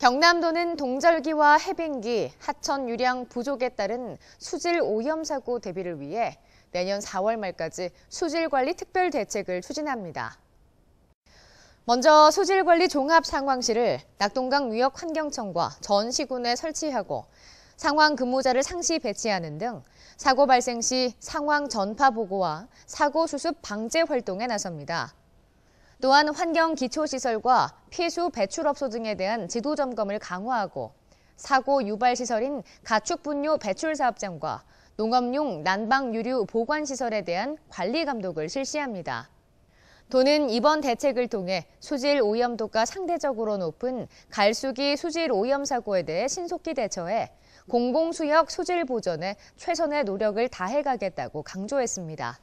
경남도는 동절기와 해빙기, 하천 유량 부족에 따른 수질 오염 사고 대비를 위해 내년 4월 말까지 수질관리 특별 대책을 추진합니다. 먼저 수질관리 종합 상황실을 낙동강 위협 환경청과 전 시군에 설치하고 상황 근무자를 상시 배치하는 등 사고 발생 시 상황 전파 보고와 사고 수습 방제 활동에 나섭니다. 또한 환경 기초시설과 피수 배출업소 등에 대한 지도 점검을 강화하고 사고 유발 시설인 가축 분뇨 배출 사업장과 농업용 난방 유류 보관 시설에 대한 관리 감독을 실시합니다. 도는 이번 대책을 통해 수질 오염도가 상대적으로 높은 갈수기 수질 오염 사고에 대해 신속히 대처해 공공수역 수질 보전에 최선의 노력을 다해가겠다고 강조했습니다.